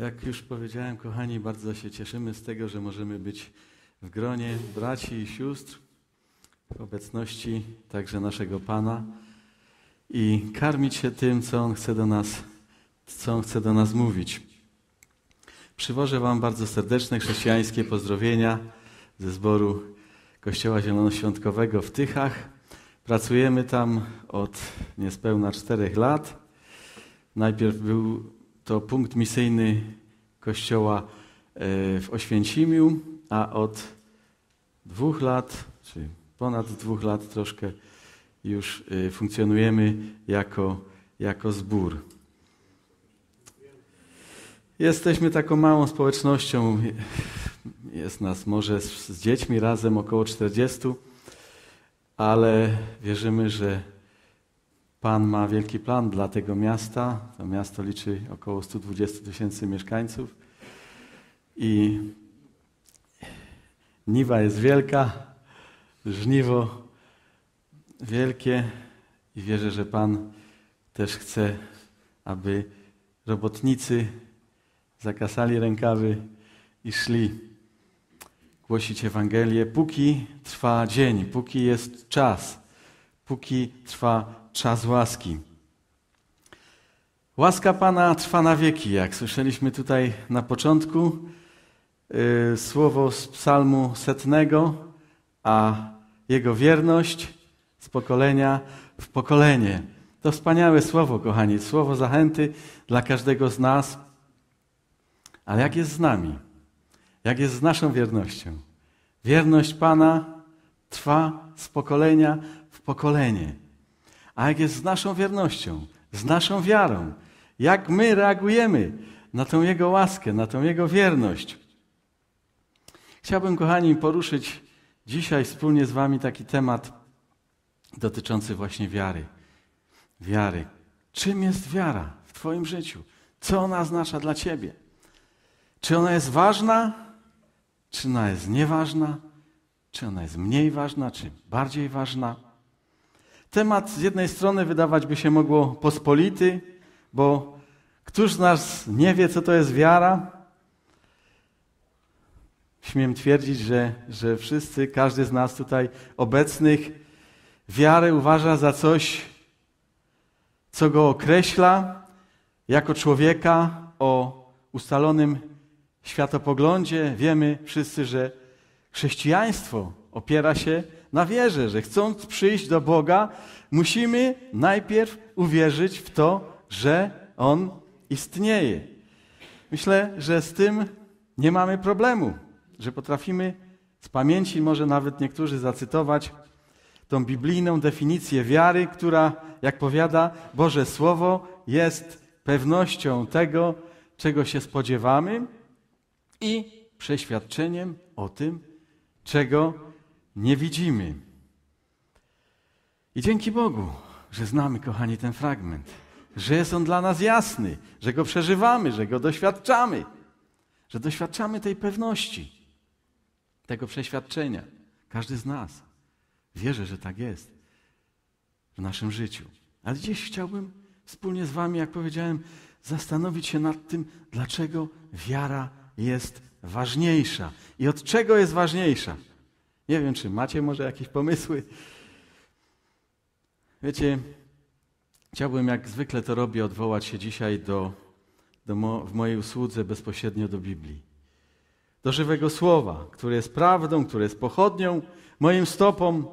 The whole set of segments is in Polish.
Jak już powiedziałem, kochani, bardzo się cieszymy z tego, że możemy być w gronie braci i sióstr, w obecności także naszego Pana i karmić się tym, co On chce do nas, co On chce do nas mówić. Przywożę Wam bardzo serdeczne chrześcijańskie pozdrowienia ze zboru Kościoła Zielonoświątkowego w Tychach. Pracujemy tam od niespełna czterech lat. Najpierw był to punkt misyjny kościoła e, w Oświęcimiu, a od dwóch lat, czy ponad dwóch lat troszkę już e, funkcjonujemy jako, jako zbór. Jesteśmy taką małą społecznością. Jest nas może z, z dziećmi razem około 40, ale wierzymy, że Pan ma wielki plan dla tego miasta. To miasto liczy około 120 tysięcy mieszkańców. I niwa jest wielka, żniwo wielkie i wierzę, że Pan też chce, aby robotnicy zakasali rękawy i szli głosić Ewangelię, póki trwa dzień, póki jest czas, póki trwa czas łaski. Łaska Pana trwa na wieki, jak słyszeliśmy tutaj na początku. Y, słowo z psalmu setnego, a jego wierność z pokolenia w pokolenie. To wspaniałe słowo, kochani, słowo zachęty dla każdego z nas. Ale jak jest z nami? Jak jest z naszą wiernością? Wierność Pana trwa z pokolenia w pokolenie a jak jest z naszą wiernością, z naszą wiarą. Jak my reagujemy na tą Jego łaskę, na tą Jego wierność. Chciałbym, kochani, poruszyć dzisiaj wspólnie z Wami taki temat dotyczący właśnie wiary. Wiary. Czym jest wiara w Twoim życiu? Co ona oznacza dla Ciebie? Czy ona jest ważna? Czy ona jest nieważna? Czy ona jest mniej ważna? Czy bardziej ważna? Temat z jednej strony wydawać by się mogło pospolity, bo któż z nas nie wie, co to jest wiara? Śmiem twierdzić, że, że wszyscy, każdy z nas tutaj obecnych, wiarę uważa za coś, co go określa jako człowieka o ustalonym światopoglądzie. Wiemy wszyscy, że chrześcijaństwo opiera się na wierze, że chcąc przyjść do Boga, musimy najpierw uwierzyć w to, że On istnieje. Myślę, że z tym nie mamy problemu, że potrafimy z pamięci, może nawet niektórzy zacytować tą biblijną definicję wiary, która, jak powiada Boże Słowo, jest pewnością tego, czego się spodziewamy i przeświadczeniem o tym, czego nie widzimy. I dzięki Bogu, że znamy, kochani, ten fragment, że jest on dla nas jasny, że go przeżywamy, że go doświadczamy, że doświadczamy tej pewności, tego przeświadczenia. Każdy z nas wierzy, że tak jest w naszym życiu. Ale dziś chciałbym wspólnie z Wami, jak powiedziałem, zastanowić się nad tym, dlaczego wiara jest ważniejsza i od czego jest ważniejsza. Nie wiem, czy macie może jakieś pomysły. Wiecie, chciałbym, jak zwykle to robię, odwołać się dzisiaj do, do mo, w mojej usłudze bezpośrednio do Biblii. Do żywego słowa, które jest prawdą, które jest pochodnią moim stopom,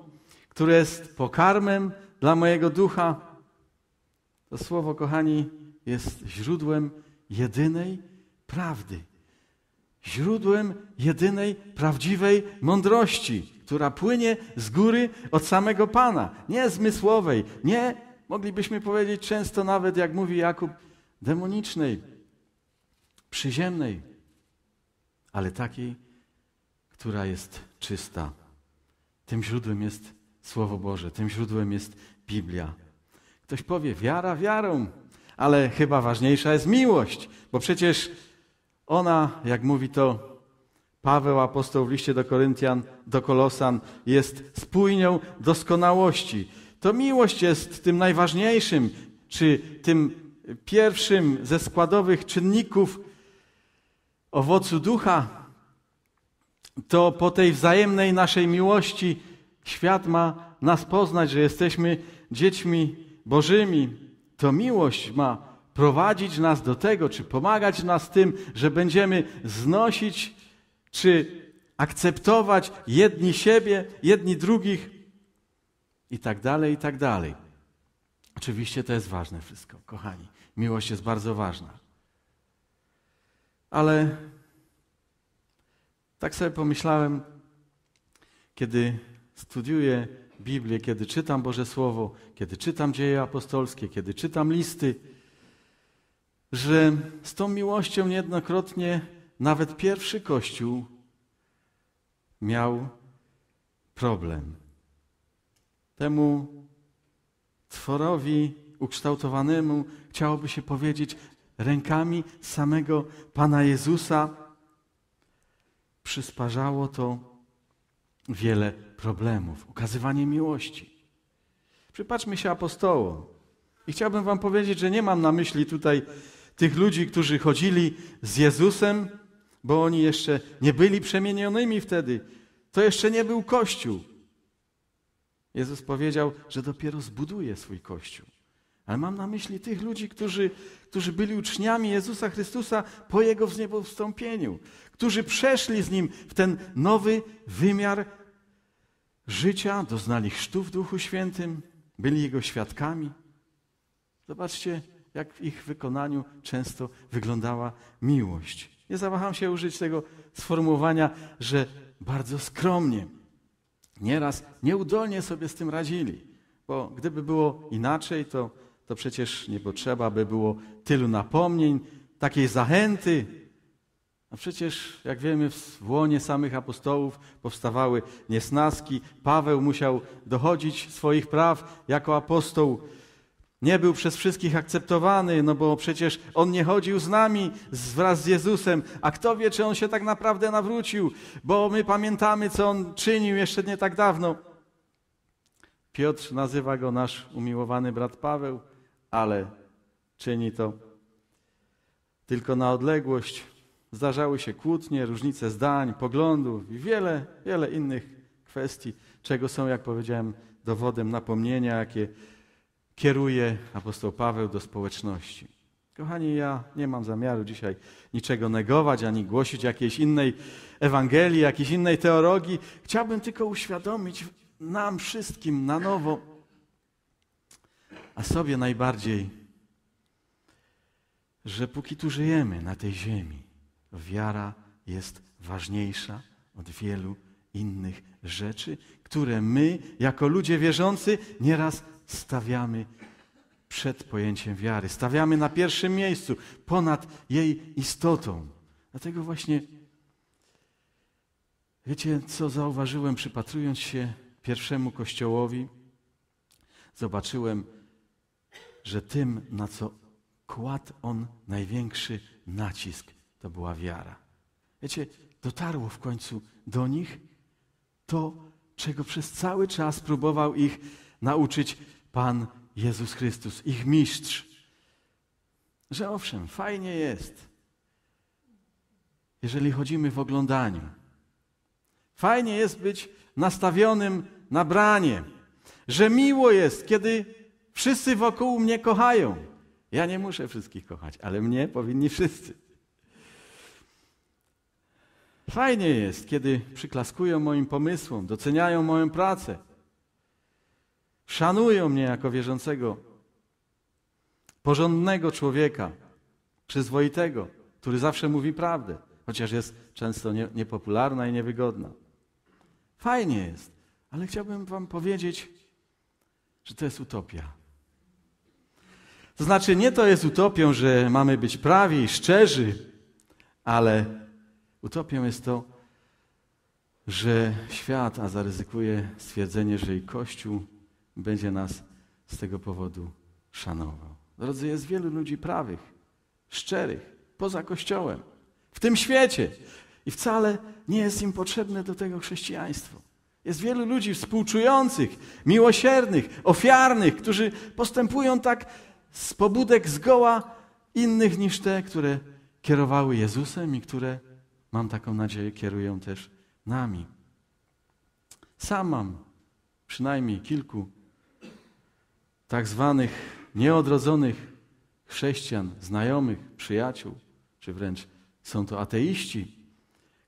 które jest pokarmem dla mojego ducha. To słowo, kochani, jest źródłem jedynej prawdy źródłem jedynej prawdziwej mądrości, która płynie z góry od samego Pana, nie zmysłowej, nie, moglibyśmy powiedzieć często nawet, jak mówi Jakub, demonicznej, przyziemnej, ale takiej, która jest czysta. Tym źródłem jest Słowo Boże, tym źródłem jest Biblia. Ktoś powie, wiara wiarą, ale chyba ważniejsza jest miłość, bo przecież ona, jak mówi to Paweł apostoł w liście do Koryntian, do Kolosan, jest spójnią doskonałości. To miłość jest tym najważniejszym, czy tym pierwszym ze składowych czynników owocu ducha. To po tej wzajemnej naszej miłości świat ma nas poznać, że jesteśmy dziećmi Bożymi. To miłość ma prowadzić nas do tego, czy pomagać nas tym, że będziemy znosić, czy akceptować jedni siebie, jedni drugich i tak dalej, i tak dalej. Oczywiście to jest ważne wszystko, kochani. Miłość jest bardzo ważna. Ale tak sobie pomyślałem, kiedy studiuję Biblię, kiedy czytam Boże Słowo, kiedy czytam dzieje apostolskie, kiedy czytam listy, że z tą miłością niejednokrotnie nawet pierwszy Kościół miał problem. Temu tworowi ukształtowanemu chciałoby się powiedzieć rękami samego Pana Jezusa przysparzało to wiele problemów. Ukazywanie miłości. Przypatrzmy się apostołom. I chciałbym wam powiedzieć, że nie mam na myśli tutaj tych ludzi, którzy chodzili z Jezusem, bo oni jeszcze nie byli przemienionymi wtedy. To jeszcze nie był Kościół. Jezus powiedział, że dopiero zbuduje swój Kościół. Ale mam na myśli tych ludzi, którzy, którzy byli uczniami Jezusa Chrystusa po Jego wzniebowstąpieniu, którzy przeszli z Nim w ten nowy wymiar życia, doznali chrztu w Duchu Świętym, byli Jego świadkami. Zobaczcie, jak w ich wykonaniu często wyglądała miłość. Nie zawaham się użyć tego sformułowania, że bardzo skromnie, nieraz nieudolnie sobie z tym radzili, bo gdyby było inaczej, to, to przecież nie potrzeba by było tylu napomnień, takiej zachęty. A przecież, jak wiemy, w łonie samych apostołów powstawały niesnaski. Paweł musiał dochodzić swoich praw jako apostoł. Nie był przez wszystkich akceptowany, no bo przecież on nie chodził z nami wraz z Jezusem, a kto wie, czy on się tak naprawdę nawrócił, bo my pamiętamy, co on czynił jeszcze nie tak dawno. Piotr nazywa go nasz umiłowany brat Paweł, ale czyni to tylko na odległość. Zdarzały się kłótnie, różnice zdań, poglądów i wiele, wiele innych kwestii, czego są, jak powiedziałem, dowodem napomnienia, jakie kieruje apostoł Paweł do społeczności. Kochani, ja nie mam zamiaru dzisiaj niczego negować ani głosić jakiejś innej Ewangelii, jakiejś innej teologii. Chciałbym tylko uświadomić nam wszystkim na nowo, a sobie najbardziej, że póki tu żyjemy na tej ziemi, wiara jest ważniejsza od wielu innych rzeczy, które my, jako ludzie wierzący, nieraz stawiamy przed pojęciem wiary. Stawiamy na pierwszym miejscu, ponad jej istotą. Dlatego właśnie, wiecie, co zauważyłem, przypatrując się pierwszemu kościołowi, zobaczyłem, że tym, na co kładł on największy nacisk, to była wiara. Wiecie, dotarło w końcu do nich to, czego przez cały czas próbował ich nauczyć Pan Jezus Chrystus, ich mistrz. Że owszem, fajnie jest, jeżeli chodzimy w oglądaniu. Fajnie jest być nastawionym na branie, że miło jest, kiedy wszyscy wokół mnie kochają. Ja nie muszę wszystkich kochać, ale mnie powinni wszyscy. Fajnie jest, kiedy przyklaskują moim pomysłom, doceniają moją pracę, Szanują mnie jako wierzącego, porządnego człowieka, przyzwoitego, który zawsze mówi prawdę, chociaż jest często niepopularna i niewygodna. Fajnie jest, ale chciałbym Wam powiedzieć, że to jest utopia. To znaczy, nie to jest utopią, że mamy być prawi i szczerzy, ale utopią jest to, że świat, a zaryzykuje stwierdzenie, że i Kościół będzie nas z tego powodu szanował. Drodzy, jest wielu ludzi prawych, szczerych, poza Kościołem, w tym świecie. I wcale nie jest im potrzebne do tego chrześcijaństwo. Jest wielu ludzi współczujących, miłosiernych, ofiarnych, którzy postępują tak z pobudek zgoła innych niż te, które kierowały Jezusem i które, mam taką nadzieję, kierują też nami. Sam mam przynajmniej kilku tak zwanych nieodrodzonych chrześcijan, znajomych, przyjaciół, czy wręcz są to ateiści,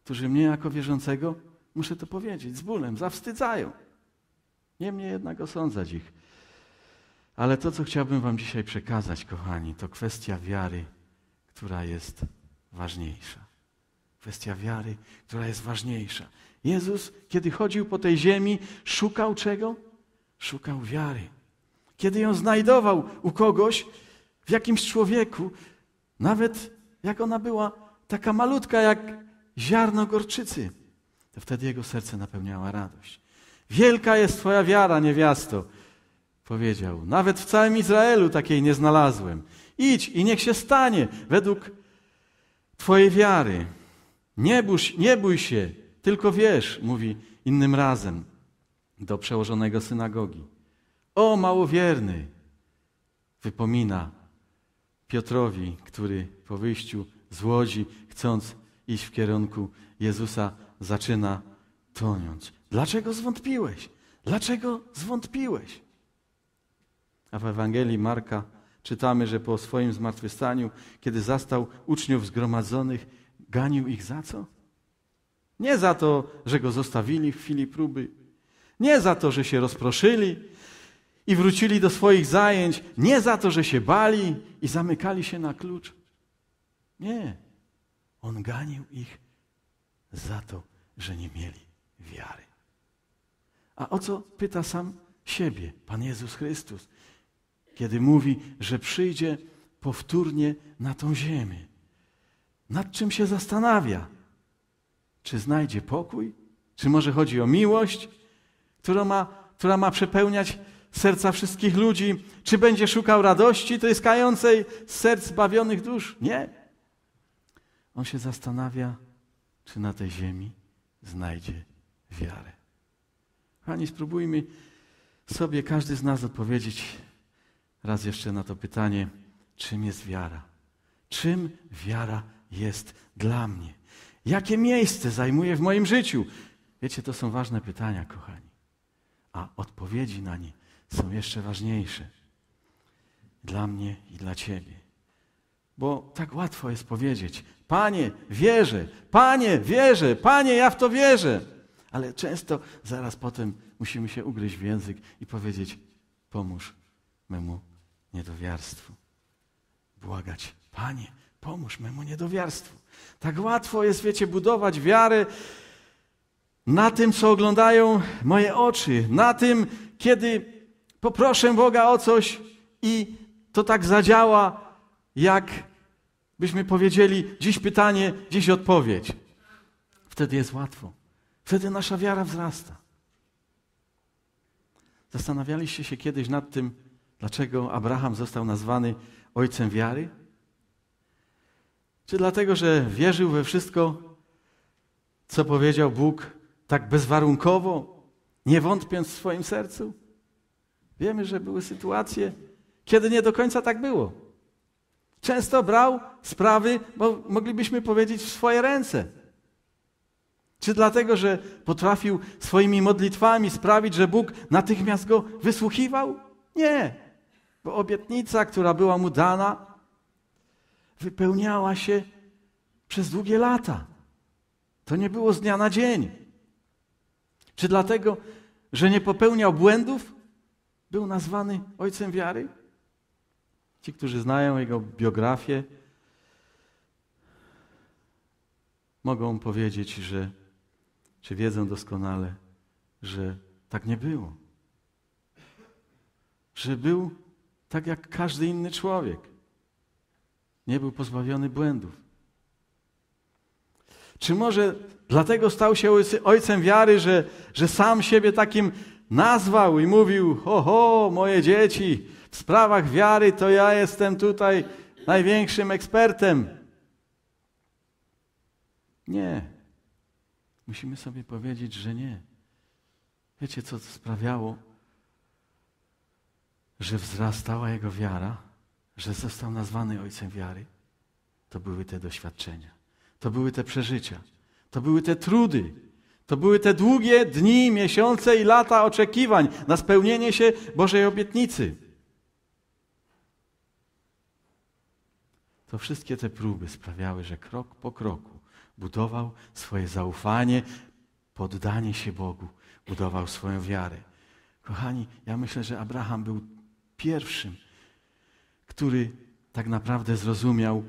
którzy mnie jako wierzącego, muszę to powiedzieć, z bólem zawstydzają. Niemniej jednak osądzać ich. Ale to, co chciałbym Wam dzisiaj przekazać, kochani, to kwestia wiary, która jest ważniejsza. Kwestia wiary, która jest ważniejsza. Jezus, kiedy chodził po tej ziemi, szukał czego? Szukał wiary. Kiedy ją znajdował u kogoś, w jakimś człowieku, nawet jak ona była taka malutka jak ziarno gorczycy, to wtedy jego serce napełniała radość. Wielka jest Twoja wiara, niewiasto, powiedział. Nawet w całym Izraelu takiej nie znalazłem. Idź i niech się stanie według Twojej wiary. Nie, bóż, nie bój się, tylko wiesz, mówi innym razem do przełożonego synagogi. O małowierny! Wypomina Piotrowi, który po wyjściu z łodzi, chcąc iść w kierunku Jezusa, zaczyna toniąć. Dlaczego zwątpiłeś? Dlaczego zwątpiłeś? A w Ewangelii Marka czytamy, że po swoim zmartwychwstaniu, kiedy zastał uczniów zgromadzonych, ganił ich za co? Nie za to, że go zostawili w chwili próby, nie za to, że się rozproszyli, i wrócili do swoich zajęć nie za to, że się bali i zamykali się na klucz. Nie. On ganił ich za to, że nie mieli wiary. A o co pyta sam siebie Pan Jezus Chrystus, kiedy mówi, że przyjdzie powtórnie na tą ziemię? Nad czym się zastanawia? Czy znajdzie pokój? Czy może chodzi o miłość, która ma, która ma przepełniać serca wszystkich ludzi, czy będzie szukał radości tryskającej z serc bawionych dusz. Nie. On się zastanawia, czy na tej ziemi znajdzie wiarę. Kochani, spróbujmy sobie każdy z nas odpowiedzieć raz jeszcze na to pytanie, czym jest wiara? Czym wiara jest dla mnie? Jakie miejsce zajmuje w moim życiu? Wiecie, to są ważne pytania, kochani, a odpowiedzi na nie są jeszcze ważniejsze dla mnie i dla Ciebie. Bo tak łatwo jest powiedzieć: Panie, wierzę, Panie, wierzę, Panie, ja w to wierzę. Ale często zaraz potem musimy się ugryźć w język i powiedzieć: Pomóż memu niedowiarstwu. Błagać, Panie, pomóż memu niedowiarstwu. Tak łatwo jest, wiecie, budować wiarę na tym, co oglądają moje oczy, na tym, kiedy Poproszę Boga o coś i to tak zadziała, jak byśmy powiedzieli dziś pytanie, dziś odpowiedź. Wtedy jest łatwo. Wtedy nasza wiara wzrasta. Zastanawialiście się kiedyś nad tym, dlaczego Abraham został nazwany ojcem wiary? Czy dlatego, że wierzył we wszystko, co powiedział Bóg tak bezwarunkowo, nie wątpiąc w swoim sercu? Wiemy, że były sytuacje, kiedy nie do końca tak było. Często brał sprawy, bo moglibyśmy powiedzieć, w swoje ręce. Czy dlatego, że potrafił swoimi modlitwami sprawić, że Bóg natychmiast go wysłuchiwał? Nie, bo obietnica, która była mu dana, wypełniała się przez długie lata. To nie było z dnia na dzień. Czy dlatego, że nie popełniał błędów? był nazwany ojcem wiary? Ci, którzy znają jego biografię, mogą powiedzieć, że, czy wiedzą doskonale, że tak nie było. Że był tak jak każdy inny człowiek. Nie był pozbawiony błędów. Czy może dlatego stał się ojcem wiary, że, że sam siebie takim nazwał i mówił: ho, moje dzieci, w sprawach wiary to ja jestem tutaj największym ekspertem. Nie. Musimy sobie powiedzieć, że nie. Wiecie, co sprawiało, że wzrastała jego wiara, że został nazwany ojcem wiary? To były te doświadczenia, to były te przeżycia, to były te trudy, to były te długie dni, miesiące i lata oczekiwań na spełnienie się Bożej obietnicy. To wszystkie te próby sprawiały, że krok po kroku budował swoje zaufanie, poddanie się Bogu, budował swoją wiarę. Kochani, ja myślę, że Abraham był pierwszym, który tak naprawdę zrozumiał,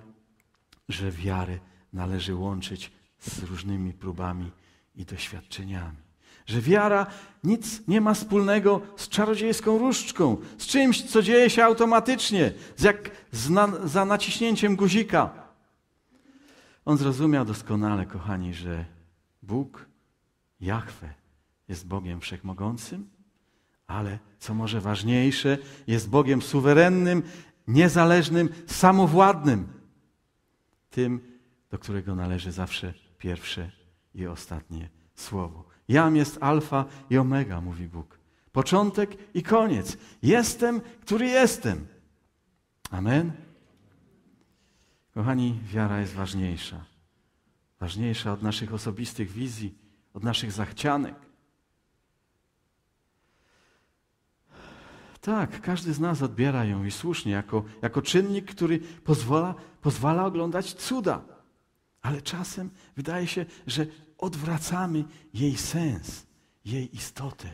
że wiarę należy łączyć z różnymi próbami i doświadczeniami. Że wiara nic nie ma wspólnego z czarodziejską różdżką, z czymś, co dzieje się automatycznie, z jak z na, za naciśnięciem guzika. On zrozumiał doskonale, kochani, że Bóg, Jachwę, jest Bogiem wszechmogącym, ale co może ważniejsze, jest Bogiem suwerennym, niezależnym, samowładnym, tym, do którego należy zawsze pierwsze i ostatnie słowo. Jam jest alfa i omega, mówi Bóg. Początek i koniec. Jestem, który jestem. Amen. Kochani, wiara jest ważniejsza. Ważniejsza od naszych osobistych wizji, od naszych zachcianek. Tak, każdy z nas odbiera ją i słusznie, jako, jako czynnik, który pozwala, pozwala oglądać cuda. Ale czasem wydaje się, że odwracamy jej sens, jej istotę.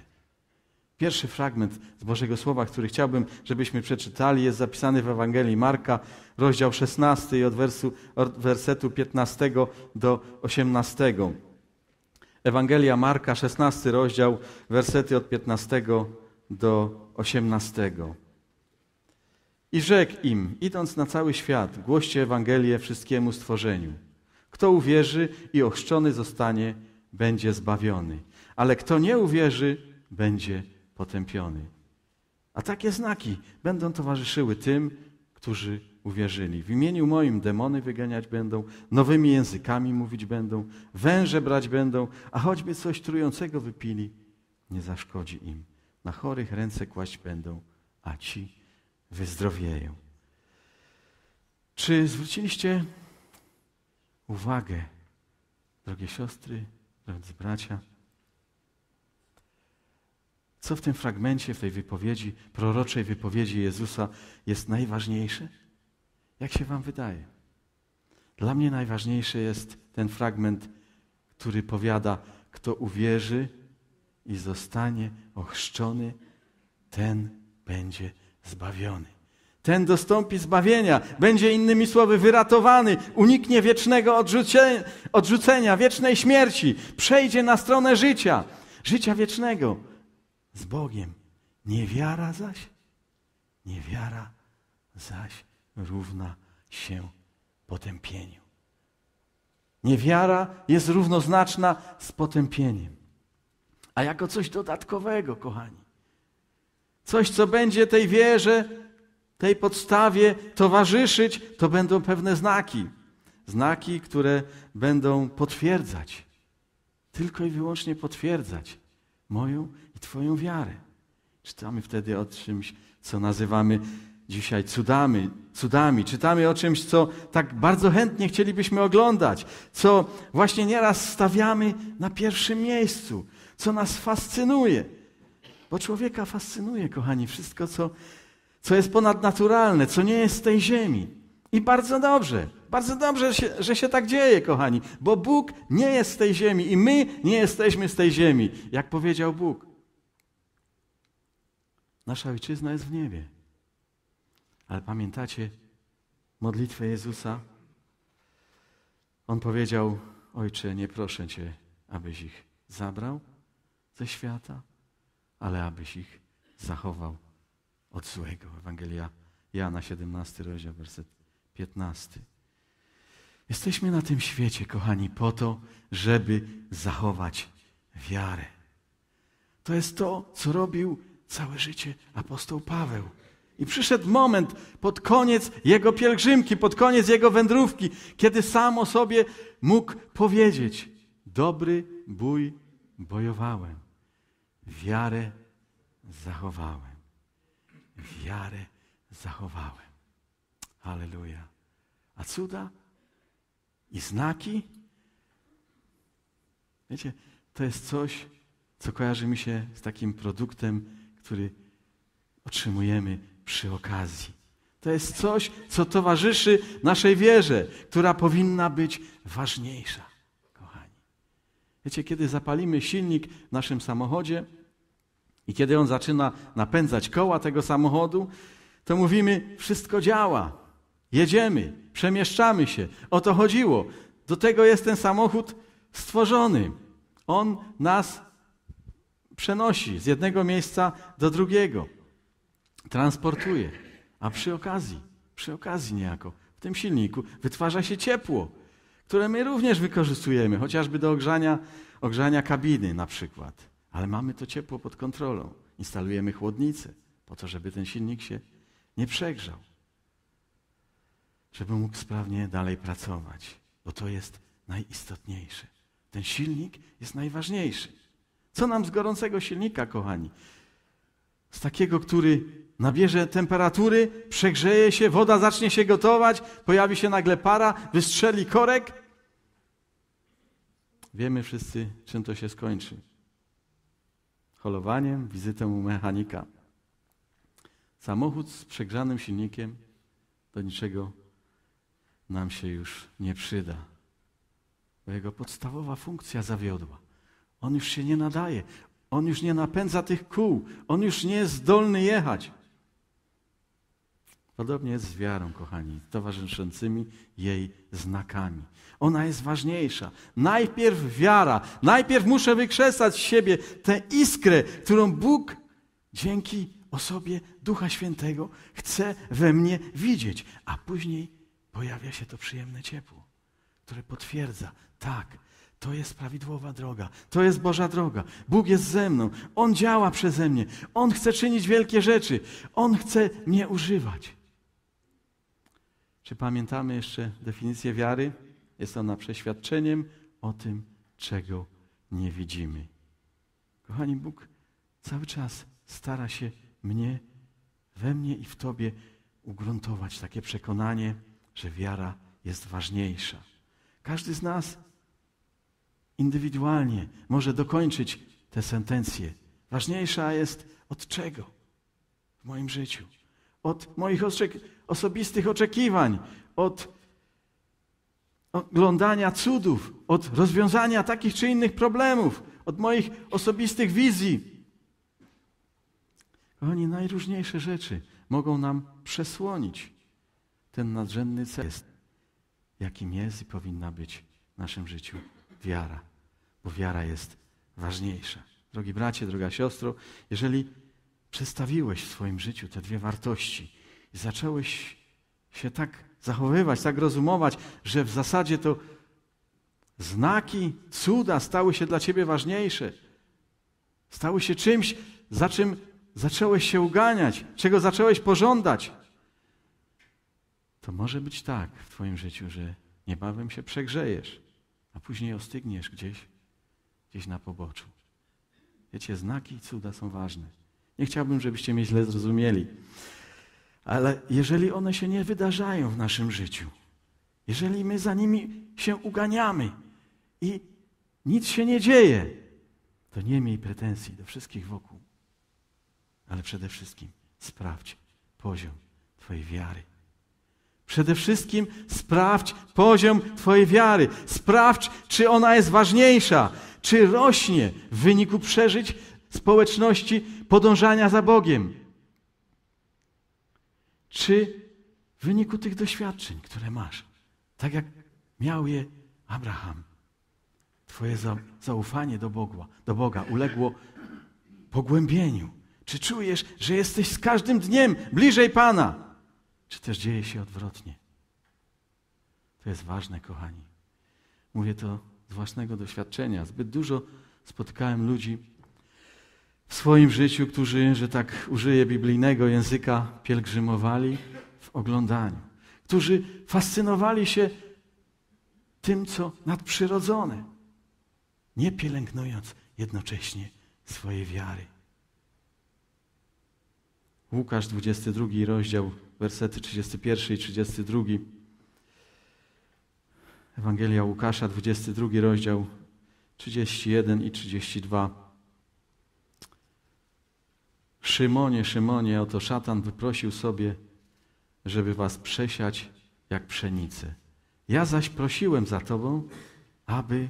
Pierwszy fragment z Bożego Słowa, który chciałbym, żebyśmy przeczytali, jest zapisany w Ewangelii Marka, rozdział 16 i od, wersu, od wersetu 15 do 18. Ewangelia Marka, 16 rozdział, wersety od 15 do 18. I rzekł im, idąc na cały świat, głoście Ewangelię wszystkiemu stworzeniu. Kto uwierzy i ochrzczony zostanie, będzie zbawiony, ale kto nie uwierzy, będzie potępiony. A takie znaki będą towarzyszyły tym, którzy uwierzyli. W imieniu moim demony wyganiać będą, nowymi językami mówić będą, węże brać będą, a choćby coś trującego wypili, nie zaszkodzi im. Na chorych ręce kłaść będą, a ci wyzdrowieją. Czy zwróciliście uwagę, drogie siostry, drodzy bracia. Co w tym fragmencie, w tej wypowiedzi, proroczej wypowiedzi Jezusa jest najważniejsze? Jak się Wam wydaje? Dla mnie najważniejszy jest ten fragment, który powiada: Kto uwierzy i zostanie ochrzczony, ten będzie zbawiony ten dostąpi zbawienia, będzie innymi słowy wyratowany, uniknie wiecznego odrzucenia, odrzucenia, wiecznej śmierci, przejdzie na stronę życia, życia wiecznego z Bogiem. Niewiara zaś, niewiara zaś równa się potępieniu. Niewiara jest równoznaczna z potępieniem. A jako coś dodatkowego, kochani. Coś, co będzie tej wierze tej podstawie towarzyszyć, to będą pewne znaki. Znaki, które będą potwierdzać, tylko i wyłącznie potwierdzać moją i Twoją wiarę. Czytamy wtedy o czymś, co nazywamy dzisiaj cudami, cudami. Czytamy o czymś, co tak bardzo chętnie chcielibyśmy oglądać, co właśnie nieraz stawiamy na pierwszym miejscu, co nas fascynuje. Bo człowieka fascynuje, kochani, wszystko, co co jest ponadnaturalne, co nie jest z tej ziemi. I bardzo dobrze, bardzo dobrze, się, że się tak dzieje, kochani, bo Bóg nie jest z tej ziemi i my nie jesteśmy z tej ziemi, jak powiedział Bóg. Nasza ojczyzna jest w niebie. Ale pamiętacie modlitwę Jezusa? On powiedział: Ojcze, nie proszę cię, abyś ich zabrał ze świata, ale abyś ich zachował od złego. Ewangelia Jana, 17 rozdział, werset 15. Jesteśmy na tym świecie, kochani, po to, żeby zachować wiarę. To jest to, co robił całe życie apostoł Paweł. I przyszedł moment pod koniec jego pielgrzymki, pod koniec jego wędrówki, kiedy sam o sobie mógł powiedzieć: Dobry bój bojowałem, wiarę zachowałem wiarę zachowałem. Halleluja. A cuda i znaki, wiecie, to jest coś, co kojarzy mi się z takim produktem, który otrzymujemy przy okazji. To jest coś, co towarzyszy naszej wierze, która powinna być ważniejsza, kochani. Wiecie, kiedy zapalimy silnik w naszym samochodzie, i kiedy on zaczyna napędzać koła tego samochodu, to mówimy: wszystko działa, jedziemy, przemieszczamy się. O to chodziło. Do tego jest ten samochód stworzony. On nas przenosi z jednego miejsca do drugiego, transportuje, a przy okazji, przy okazji niejako, w tym silniku wytwarza się ciepło, które my również wykorzystujemy, chociażby do ogrzania, ogrzania kabiny na przykład ale mamy to ciepło pod kontrolą. Instalujemy chłodnicę po to, żeby ten silnik się nie przegrzał, żeby mógł sprawnie dalej pracować, bo to jest najistotniejsze. Ten silnik jest najważniejszy. Co nam z gorącego silnika, kochani? Z takiego, który nabierze temperatury, przegrzeje się, woda zacznie się gotować, pojawi się nagle para, wystrzeli korek. Wiemy wszyscy, czym to się skończy holowaniem, wizytę u mechanika. Samochód z przegrzanym silnikiem do niczego nam się już nie przyda, bo jego podstawowa funkcja zawiodła. On już się nie nadaje, on już nie napędza tych kół, on już nie jest zdolny jechać. Podobnie jest z wiarą, kochani, towarzyszącymi jej znakami. Ona jest ważniejsza. Najpierw wiara, najpierw muszę wykrzesać z siebie tę iskrę, którą Bóg dzięki osobie Ducha Świętego chce we mnie widzieć, a później pojawia się to przyjemne ciepło, które potwierdza, tak, to jest prawidłowa droga, to jest Boża droga. Bóg jest ze mną, On działa przeze mnie, On chce czynić wielkie rzeczy, On chce mnie używać. Czy pamiętamy jeszcze definicję wiary? Jest ona przeświadczeniem o tym, czego nie widzimy. Kochani, Bóg cały czas stara się mnie, we mnie i w Tobie ugruntować takie przekonanie, że wiara jest ważniejsza. Każdy z nas indywidualnie może dokończyć tę sentencję. Ważniejsza jest od czego w moim życiu od moich osobistych oczekiwań, od oglądania cudów, od rozwiązania takich czy innych problemów, od moich osobistych wizji. Oni najróżniejsze rzeczy mogą nam przesłonić ten nadrzędny cel, jakim jest i powinna być w naszym życiu wiara, bo wiara jest ważniejsza. Drogi bracie, droga siostro, jeżeli przestawiłeś w swoim życiu te dwie wartości i zacząłeś się tak zachowywać, tak rozumować, że w zasadzie to znaki, cuda stały się dla ciebie ważniejsze. Stały się czymś, za czym zacząłeś się uganiać, czego zacząłeś pożądać. To może być tak w Twoim życiu, że niebawem się przegrzejesz, a później ostygniesz gdzieś, gdzieś na poboczu. Wiecie, znaki i cuda są ważne. Nie chciałbym, żebyście mnie źle zrozumieli. Ale jeżeli one się nie wydarzają w naszym życiu, jeżeli my za nimi się uganiamy i nic się nie dzieje, to nie miej pretensji do wszystkich wokół. Ale przede wszystkim sprawdź poziom Twojej wiary. Przede wszystkim sprawdź poziom Twojej wiary. Sprawdź, czy ona jest ważniejsza, czy rośnie w wyniku przeżyć społeczności podążania za Bogiem. Czy w wyniku tych doświadczeń, które masz, tak jak miał je Abraham, Twoje zaufanie do Boga, do Boga uległo pogłębieniu? Czy czujesz, że jesteś z każdym dniem bliżej Pana? Czy też dzieje się odwrotnie? To jest ważne, kochani. Mówię to z własnego doświadczenia. Zbyt dużo spotkałem ludzi, w swoim życiu, którzy, że tak użyję biblijnego języka, pielgrzymowali w oglądaniu, którzy fascynowali się tym, co nadprzyrodzone, nie pielęgnując jednocześnie swojej wiary. Łukasz 22 rozdział, wersety 31 i 32. Ewangelia Łukasza 22 rozdział 31 i 32. Szymonie, Szymonie, oto szatan wyprosił sobie, żeby was przesiać jak pszenicę. Ja zaś prosiłem za tobą, aby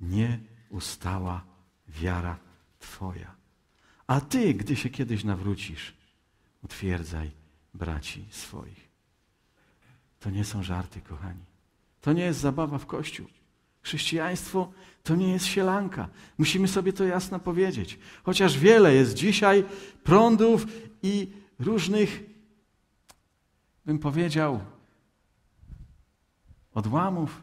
nie ustała wiara twoja. A ty, gdy się kiedyś nawrócisz, utwierdzaj braci swoich. To nie są żarty, kochani. To nie jest zabawa w kościół. Chrześcijaństwo to nie jest sielanka. Musimy sobie to jasno powiedzieć. Chociaż wiele jest dzisiaj prądów i różnych, bym powiedział, odłamów,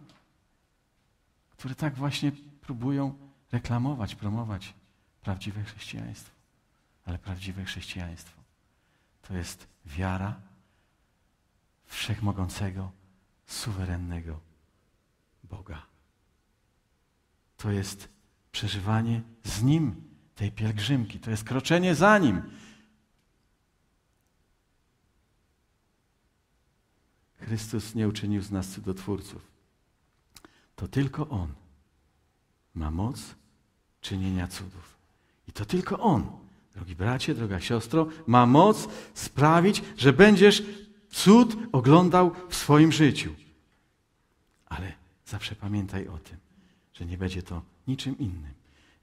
które tak właśnie próbują reklamować, promować prawdziwe chrześcijaństwo. Ale prawdziwe chrześcijaństwo to jest wiara wszechmogącego, suwerennego Boga to jest przeżywanie z Nim tej pielgrzymki, to jest kroczenie za Nim. Chrystus nie uczynił z nas cudotwórców. To tylko On ma moc czynienia cudów. I to tylko On, drogi bracie, droga siostro, ma moc sprawić, że będziesz cud oglądał w swoim życiu. Ale zawsze pamiętaj o tym że nie będzie to niczym innym,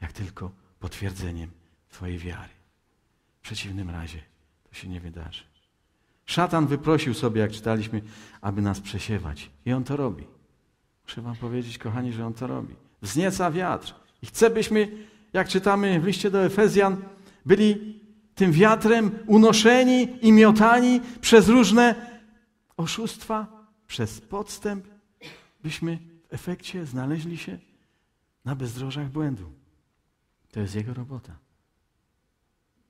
jak tylko potwierdzeniem Twojej wiary. W przeciwnym razie to się nie wydarzy. Szatan wyprosił sobie, jak czytaliśmy, aby nas przesiewać. I on to robi. Muszę Wam powiedzieć, kochani, że on to robi. Wznieca wiatr. I chce, byśmy, jak czytamy w liście do Efezjan, byli tym wiatrem unoszeni i miotani przez różne oszustwa, przez podstęp, byśmy w efekcie znaleźli się na bezdrożach błędu. To jest Jego robota.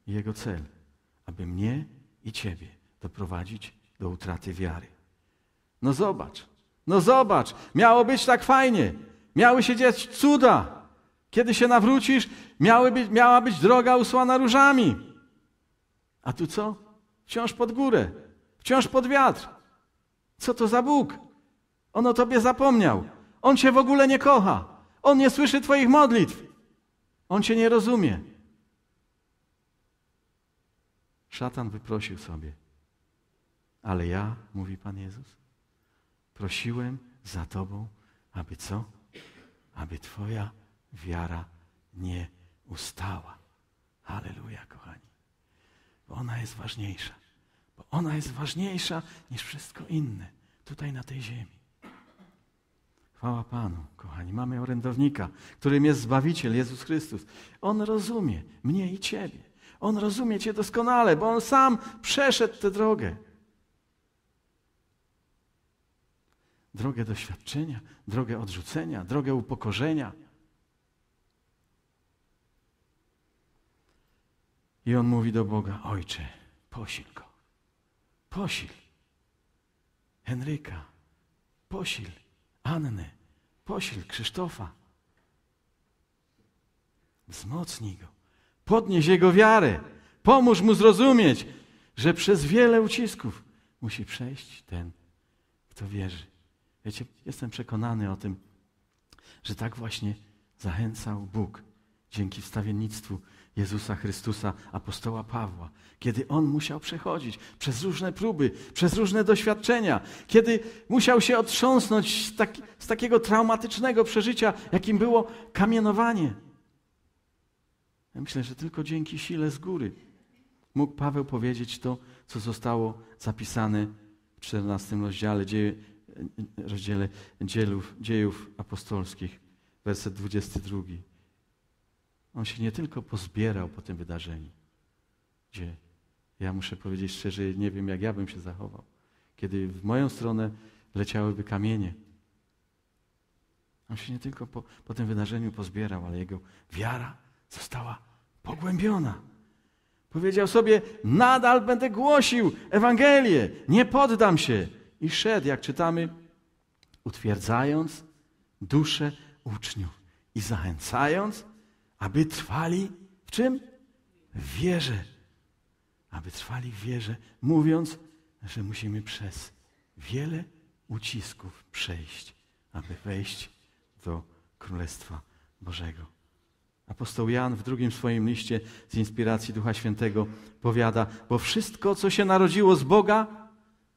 Jego cel, aby mnie i Ciebie doprowadzić do utraty wiary. No zobacz, no zobacz, miało być tak fajnie, miały się dziać cuda. Kiedy się nawrócisz, być, miała być droga usłana różami. A tu co? Wciąż pod górę, wciąż pod wiatr. Co to za Bóg? On o tobie zapomniał. On cię w ogóle nie kocha. On nie słyszy Twoich modlitw. On Cię nie rozumie. Szatan wyprosił sobie. Ale ja, mówi Pan Jezus, prosiłem za Tobą, aby co? Aby Twoja wiara nie ustała. Halleluja, kochani. Bo ona jest ważniejsza. Bo ona jest ważniejsza niż wszystko inne tutaj na tej ziemi. Chwała Panu, kochani. Mamy orędownika, którym jest Zbawiciel Jezus Chrystus. On rozumie mnie i Ciebie. On rozumie Cię doskonale, bo On sam przeszedł tę drogę. Drogę doświadczenia, drogę odrzucenia, drogę upokorzenia. I on mówi do Boga: Ojcze, posil go. Posil. Henryka, posil. Anny, pośl Krzysztofa. Wzmocnij go, podnieś jego wiarę, pomóż mu zrozumieć, że przez wiele ucisków musi przejść ten, kto wierzy. Wiecie, jestem przekonany o tym, że tak właśnie zachęcał Bóg dzięki wstawiennictwu Jezusa Chrystusa, apostoła Pawła, kiedy on musiał przechodzić przez różne próby, przez różne doświadczenia, kiedy musiał się otrząsnąć z, tak, z takiego traumatycznego przeżycia, jakim było kamienowanie. Ja myślę, że tylko dzięki sile z góry mógł Paweł powiedzieć to, co zostało zapisane w XIV rozdziale, dzieje, rozdziale dziejów apostolskich, werset 22 on się nie tylko pozbierał po tym wydarzeniu, gdzie ja muszę powiedzieć szczerze, nie wiem, jak ja bym się zachował, kiedy w moją stronę leciałyby kamienie. On się nie tylko po, po tym wydarzeniu pozbierał, ale jego wiara została pogłębiona. Powiedział sobie: Nadal będę głosił Ewangelię, nie poddam się. I szedł, jak czytamy, utwierdzając duszę uczniów i zachęcając aby trwali w czym? W wierze. Aby trwali w wierze, mówiąc, że musimy przez wiele ucisków przejść, aby wejść do Królestwa Bożego. Apostoł Jan w drugim swoim liście z inspiracji Ducha Świętego powiada, bo wszystko, co się narodziło z Boga,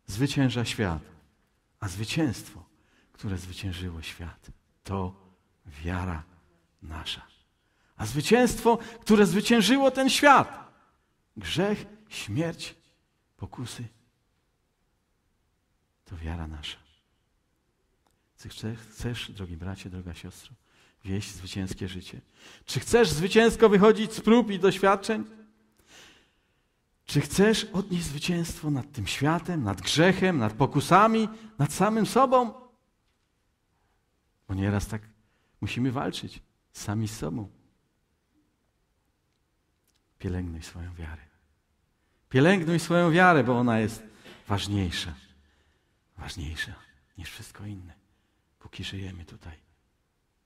zwycięża świat. A zwycięstwo, które zwyciężyło świat, to wiara nasza. A zwycięstwo, które zwyciężyło ten świat. Grzech, śmierć, pokusy. To wiara nasza. Czy chcesz, chcesz, drogi bracie, droga siostro, wieść zwycięskie życie? Czy chcesz zwycięsko wychodzić z prób i doświadczeń? Czy chcesz odnieść zwycięstwo nad tym światem, nad grzechem, nad pokusami, nad samym sobą? Bo nieraz tak musimy walczyć sami z sobą pielęgnuj swoją wiarę. Pielęgnuj swoją wiarę, bo ona jest ważniejsza. Ważniejsza niż wszystko inne, póki żyjemy tutaj,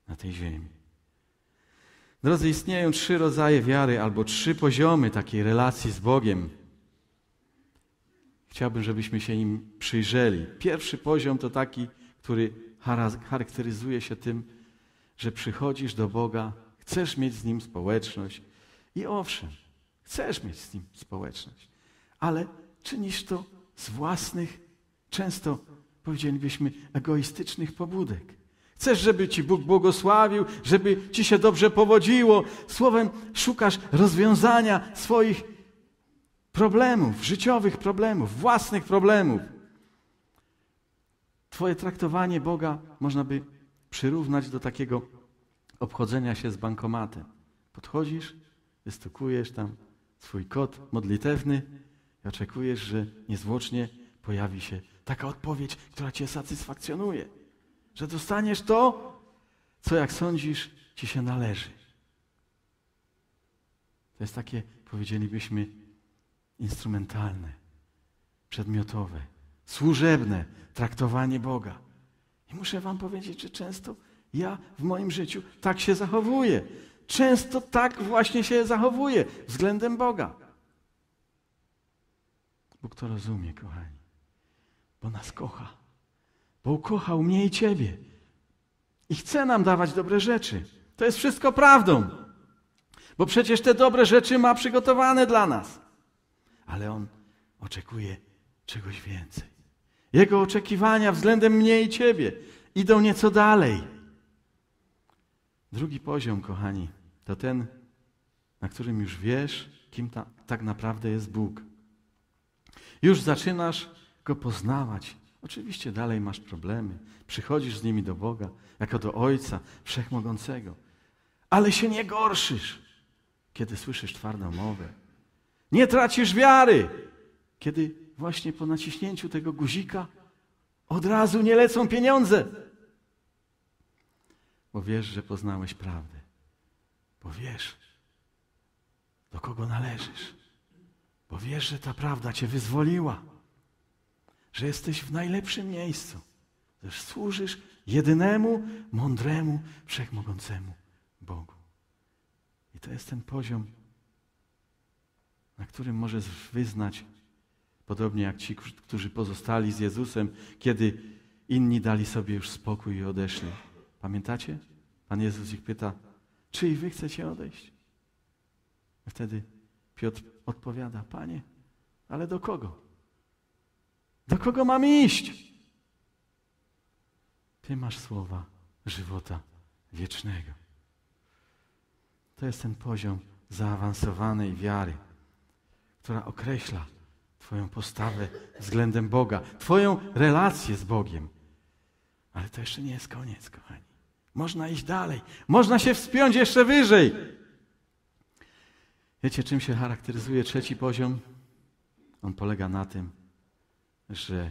na tej ziemi. Drodzy, istnieją trzy rodzaje wiary albo trzy poziomy takiej relacji z Bogiem. Chciałbym, żebyśmy się im przyjrzeli. Pierwszy poziom to taki, który charakteryzuje się tym, że przychodzisz do Boga, chcesz mieć z Nim społeczność i owszem, Chcesz mieć z nim społeczność, ale czynisz to z własnych, często powiedzielibyśmy, egoistycznych pobudek. Chcesz, żeby ci Bóg błogosławił, żeby ci się dobrze powodziło. Słowem, szukasz rozwiązania swoich problemów, życiowych problemów, własnych problemów. Twoje traktowanie Boga można by przyrównać do takiego obchodzenia się z bankomatem. Podchodzisz, wystukujesz tam swój kod modlitewny i oczekujesz, że niezwłocznie pojawi się taka odpowiedź, która cię satysfakcjonuje. Że dostaniesz to, co jak sądzisz, ci się należy. To jest takie, powiedzielibyśmy, instrumentalne, przedmiotowe, służebne traktowanie Boga. I muszę Wam powiedzieć, że często ja w moim życiu tak się zachowuję często tak właśnie się zachowuje względem Boga. Bóg to rozumie, kochani, bo nas kocha. Bo ukochał mnie i Ciebie. I chce nam dawać dobre rzeczy. To jest wszystko prawdą. Bo przecież te dobre rzeczy ma przygotowane dla nas. Ale On oczekuje czegoś więcej. Jego oczekiwania względem mnie i Ciebie idą nieco dalej. Drugi poziom, kochani, to ten, na którym już wiesz, kim ta, tak naprawdę jest Bóg. Już zaczynasz go poznawać. Oczywiście dalej masz problemy, przychodzisz z nimi do Boga, jako do Ojca Wszechmogącego, ale się nie gorszysz, kiedy słyszysz twardą mowę. Nie tracisz wiary, kiedy właśnie po naciśnięciu tego guzika od razu nie lecą pieniądze, bo wiesz, że poznałeś prawdę bo wiesz, do kogo należysz, bo wiesz, że ta prawda Cię wyzwoliła, że jesteś w najlepszym miejscu, też służysz jedynemu, mądremu, wszechmogącemu Bogu. I to jest ten poziom, na którym możesz wyznać, podobnie jak ci, którzy pozostali z Jezusem, kiedy inni dali sobie już spokój i odeszli. Pamiętacie? Pan Jezus ich pyta, czy i wy chcecie odejść? wtedy Piotr odpowiada, panie, ale do kogo? Do kogo mam iść? Ty masz słowa żywota wiecznego. To jest ten poziom zaawansowanej wiary, która określa Twoją postawę względem Boga, Twoją relację z Bogiem. Ale to jeszcze nie jest koniec, kochani. Można iść dalej. Można się wspiąć jeszcze wyżej. Wiecie, czym się charakteryzuje trzeci poziom? On polega na tym, że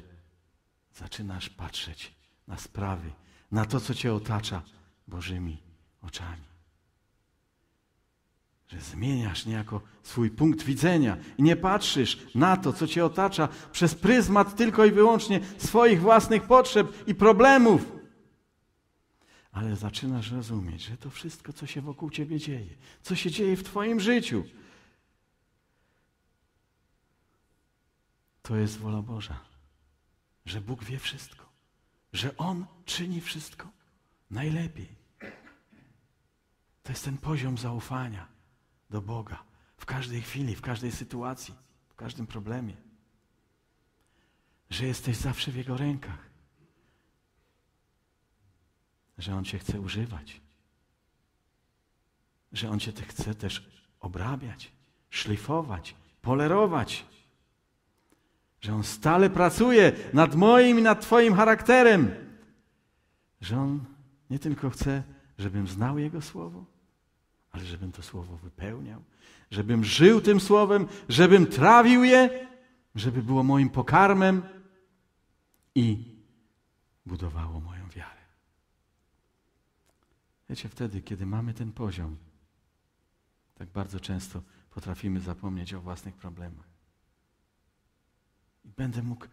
zaczynasz patrzeć na sprawy, na to, co cię otacza Bożymi oczami. Że zmieniasz niejako swój punkt widzenia i nie patrzysz na to, co cię otacza przez pryzmat tylko i wyłącznie swoich własnych potrzeb i problemów ale zaczynasz rozumieć, że to wszystko, co się wokół ciebie dzieje, co się dzieje w twoim życiu, to jest wola Boża, że Bóg wie wszystko, że On czyni wszystko najlepiej. To jest ten poziom zaufania do Boga w każdej chwili, w każdej sytuacji, w każdym problemie. Że jesteś zawsze w Jego rękach że On Cię chce używać, że On Cię chce też obrabiać, szlifować, polerować, że On stale pracuje nad moim i nad Twoim charakterem, że On nie tylko chce, żebym znał Jego Słowo, ale żebym to Słowo wypełniał, żebym żył tym Słowem, żebym trawił je, żeby było moim pokarmem i budowało moją wiarę. Wiecie, wtedy, kiedy mamy ten poziom, tak bardzo często potrafimy zapomnieć o własnych problemach. I będę mógł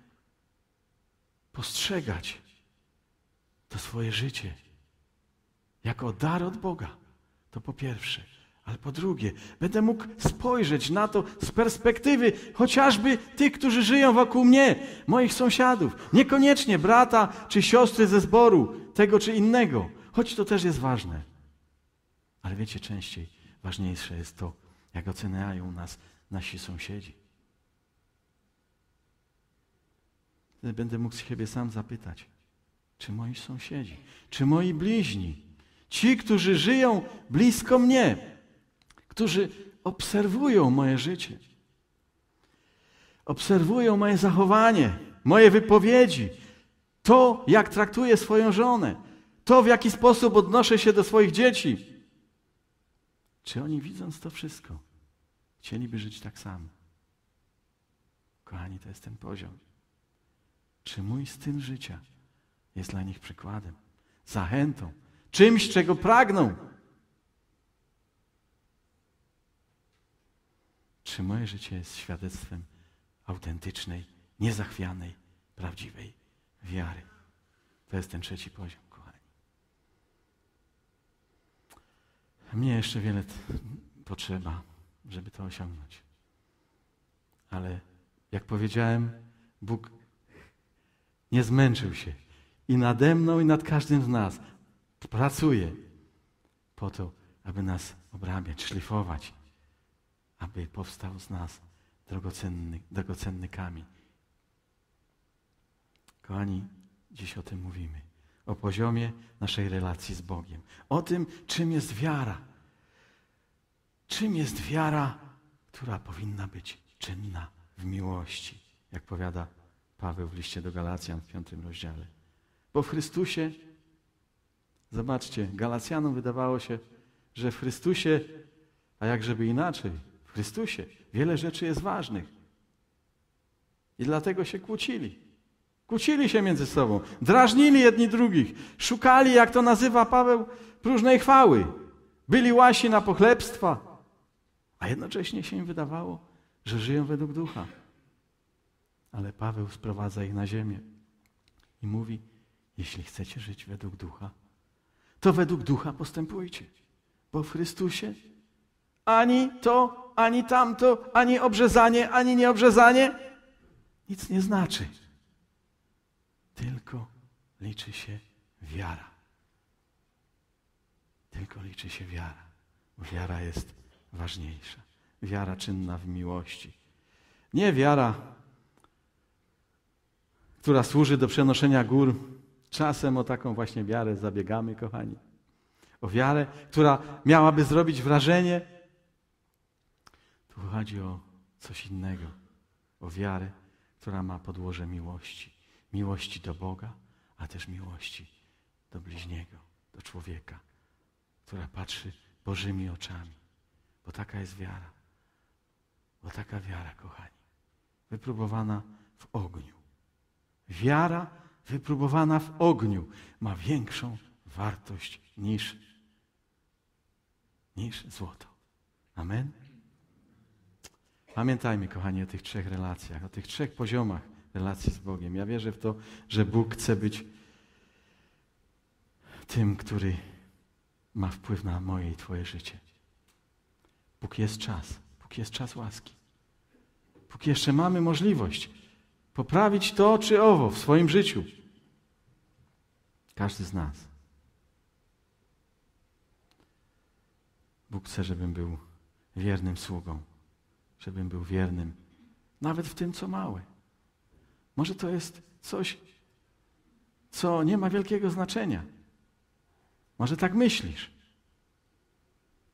postrzegać to swoje życie jako dar od Boga. To po pierwsze. Ale po drugie, będę mógł spojrzeć na to z perspektywy chociażby tych, którzy żyją wokół mnie, moich sąsiadów, niekoniecznie brata czy siostry ze zboru, tego czy innego choć to też jest ważne. Ale wiecie, częściej ważniejsze jest to, jak oceniają nas nasi sąsiedzi. Wtedy będę mógł siebie sam zapytać, czy moi sąsiedzi, czy moi bliźni, ci, którzy żyją blisko mnie, którzy obserwują moje życie, obserwują moje zachowanie, moje wypowiedzi, to, jak traktuję swoją żonę, to, w jaki sposób odnoszę się do swoich dzieci. Czy oni widząc to wszystko, chcieliby żyć tak samo? Kochani, to jest ten poziom. Czy mój styl życia jest dla nich przykładem, zachętą, czymś, czego pragną? Czy moje życie jest świadectwem autentycznej, niezachwianej, prawdziwej wiary? To jest ten trzeci poziom. Mnie jeszcze wiele potrzeba, żeby to osiągnąć. Ale jak powiedziałem, Bóg nie zmęczył się i nade mną, i nad każdym z nas pracuje po to, aby nas obrabiać, szlifować, aby powstał z nas drogocenny, drogocenny kamień. Kochani, dziś o tym mówimy o poziomie naszej relacji z Bogiem, o tym, czym jest wiara. Czym jest wiara, która powinna być czynna w miłości, jak powiada Paweł w liście do Galacjan w piątym rozdziale. Bo w Chrystusie, zobaczcie, Galacjanom wydawało się, że w Chrystusie, a jakżeby inaczej, w Chrystusie wiele rzeczy jest ważnych. I dlatego się kłócili. Kłócili się między sobą, drażnili jedni drugich, szukali, jak to nazywa Paweł, próżnej chwały. Byli łasi na pochlebstwa, a jednocześnie się im wydawało, że żyją według ducha. Ale Paweł sprowadza ich na ziemię i mówi: Jeśli chcecie żyć według ducha, to według ducha postępujcie, bo w Chrystusie ani to, ani tamto, ani obrzezanie, ani nieobrzezanie nic nie znaczy. Tylko liczy się wiara. Tylko liczy się wiara. Bo wiara jest ważniejsza. Wiara czynna w miłości. Nie wiara, która służy do przenoszenia gór. Czasem o taką właśnie wiarę zabiegamy, kochani. O wiarę, która miałaby zrobić wrażenie. Tu chodzi o coś innego. O wiarę, która ma podłoże miłości miłości do Boga, a też miłości do bliźniego, do człowieka, która patrzy Bożymi oczami. Bo taka jest wiara. Bo taka wiara, kochani, wypróbowana w ogniu. Wiara wypróbowana w ogniu ma większą wartość niż, niż złoto. Amen? Pamiętajmy, kochani, o tych trzech relacjach, o tych trzech poziomach relacji z Bogiem. Ja wierzę w to, że Bóg chce być tym, który ma wpływ na moje i Twoje życie. Bóg jest czas, póki jest czas łaski, póki jeszcze mamy możliwość poprawić to czy owo w swoim życiu, każdy z nas. Bóg chce, żebym był wiernym sługą, żebym był wiernym, nawet w tym, co małe. Może to jest coś, co nie ma wielkiego znaczenia. Może tak myślisz.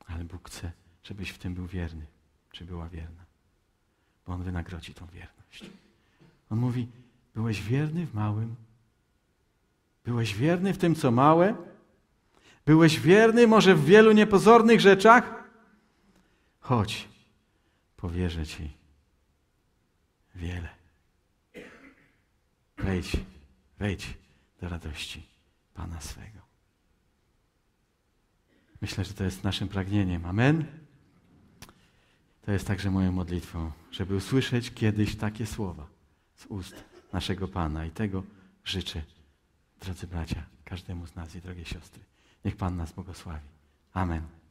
Ale Bóg chce, żebyś w tym był wierny, czy była wierna. Bo On wynagrodzi tą wierność. On mówi: Byłeś wierny w małym, byłeś wierny w tym, co małe, byłeś wierny może w wielu niepozornych rzeczach. Chodź, powierzę Ci wiele. Wejdź, wejdź do radości Pana swego. Myślę, że to jest naszym pragnieniem. Amen. To jest także moją modlitwą, żeby usłyszeć kiedyś takie słowa z ust naszego Pana. I tego życzę, drodzy bracia, każdemu z nas i drogie siostry. Niech Pan nas błogosławi. Amen.